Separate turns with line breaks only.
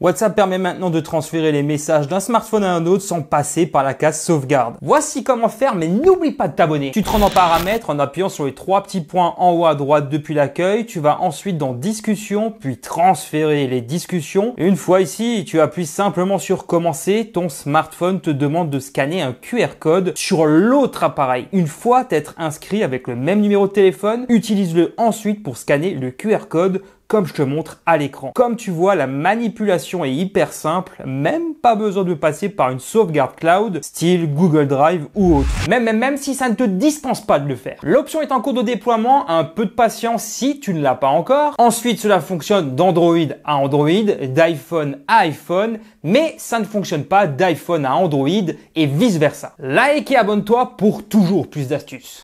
WhatsApp permet maintenant de transférer les messages d'un smartphone à un autre sans passer par la case sauvegarde. Voici comment faire, mais n'oublie pas de t'abonner. Tu te rends dans paramètres en appuyant sur les trois petits points en haut à droite depuis l'accueil. Tu vas ensuite dans discussion, puis transférer les discussions. une fois ici, tu appuies simplement sur commencer. Ton smartphone te demande de scanner un QR code sur l'autre appareil. Une fois t'être inscrit avec le même numéro de téléphone, utilise-le ensuite pour scanner le QR code comme je te montre à l'écran. Comme tu vois, la manipulation est hyper simple, même pas besoin de passer par une sauvegarde cloud, style Google Drive ou autre. Même, même, si ça ne te dispense pas de le faire. L'option est en cours de déploiement, un peu de patience si tu ne l'as pas encore. Ensuite, cela fonctionne d'Android à Android, d'iPhone à iPhone, mais ça ne fonctionne pas d'iPhone à Android et vice versa. Like et abonne-toi pour toujours plus d'astuces.